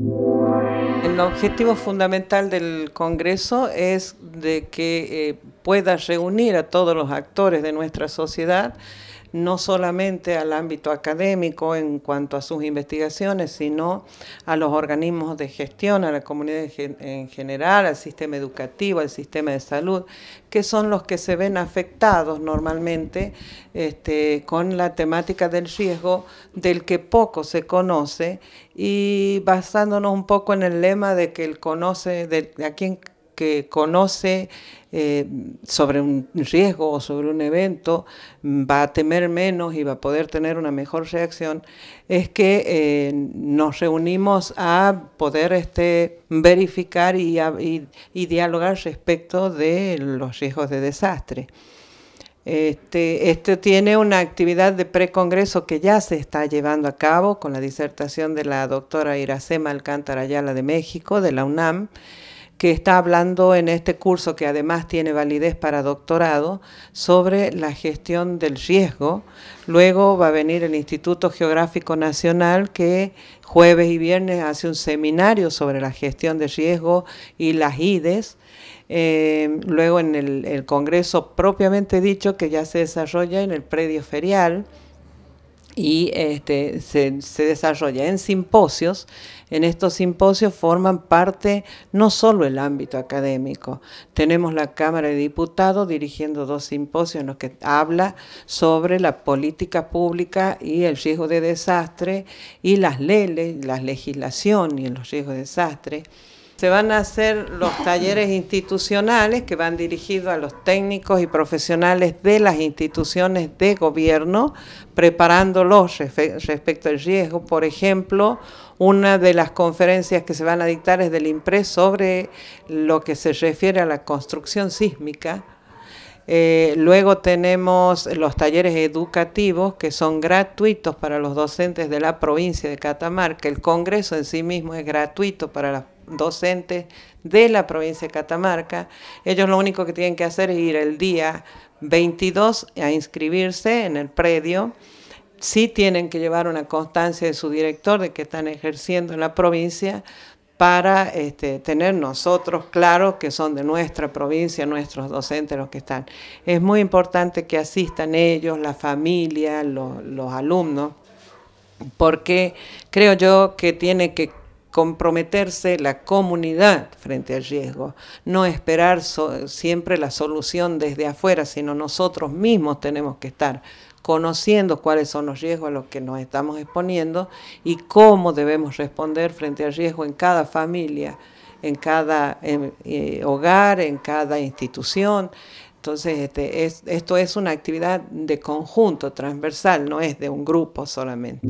El objetivo fundamental del Congreso es de que eh, pueda reunir a todos los actores de nuestra sociedad no solamente al ámbito académico en cuanto a sus investigaciones, sino a los organismos de gestión, a la comunidad en general, al sistema educativo, al sistema de salud, que son los que se ven afectados normalmente este, con la temática del riesgo del que poco se conoce y basándonos un poco en el lema de que el conoce, de, a quien que conoce eh, sobre un riesgo o sobre un evento mm, va a temer menos y va a poder tener una mejor reacción, es que eh, nos reunimos a poder este, verificar y, dialogar respecto de los riesgos de desastre. Este, tiene una actividad de precongreso que ya se está llevando a cabo con la disertación de la doctora Iracema Alcántara Ayala de México, de la UNAM, que está hablando en este curso, que además tiene validez para doctorado, sobre la gestión del riesgo. Luego va a venir el Instituto Geográfico Nacional, que jueves y viernes hace un seminario sobre la gestión de riesgo y las IDES. Eh, luego en el Congreso propiamente dicho, que ya se desarrolla en el predio ferial y este, se, se, desarrolla en simposios. En estos simposios forman parte no solo el ámbito académico, tenemos la Cámara de Diputados dirigiendo dos simposios en los que habla sobre la política pública y el riesgo de desastre y las leyes, la legislación y los riesgos de desastre. Se van a hacer los talleres institucionales que van dirigidos a los técnicos y profesionales de las instituciones de gobierno, preparándolos respecto al riesgo. Por ejemplo, una de las conferencias que se van a dictar es del IMPRES sobre lo que se refiere a la construcción sísmica. Eh, luego tenemos los talleres educativos que son gratuitos para los docentes de la provincia de Catamarca. El Congreso en sí mismo es gratuito para las docentes de la provincia de Catamarca. Ellos lo único que tienen que hacer es ir el día 22 a inscribirse en el predio. Sí tienen que llevar una constancia de su director de que están ejerciendo en la provincia para este, tener nosotros claros que son de nuestra provincia, nuestros docentes los que están. Es muy importante que asistan ellos, la familia, los alumnos, porque creo yo que tiene que comprometerse la comunidad frente al riesgo, no esperar siempre la solución desde afuera, sino nosotros mismos tenemos que estar conociendo cuáles son los riesgos a los que nos estamos exponiendo y cómo debemos responder frente al riesgo en cada familia, en cada eh, hogar, en cada institución. Entonces, este, esto es una actividad de conjunto, transversal, no es de un grupo solamente.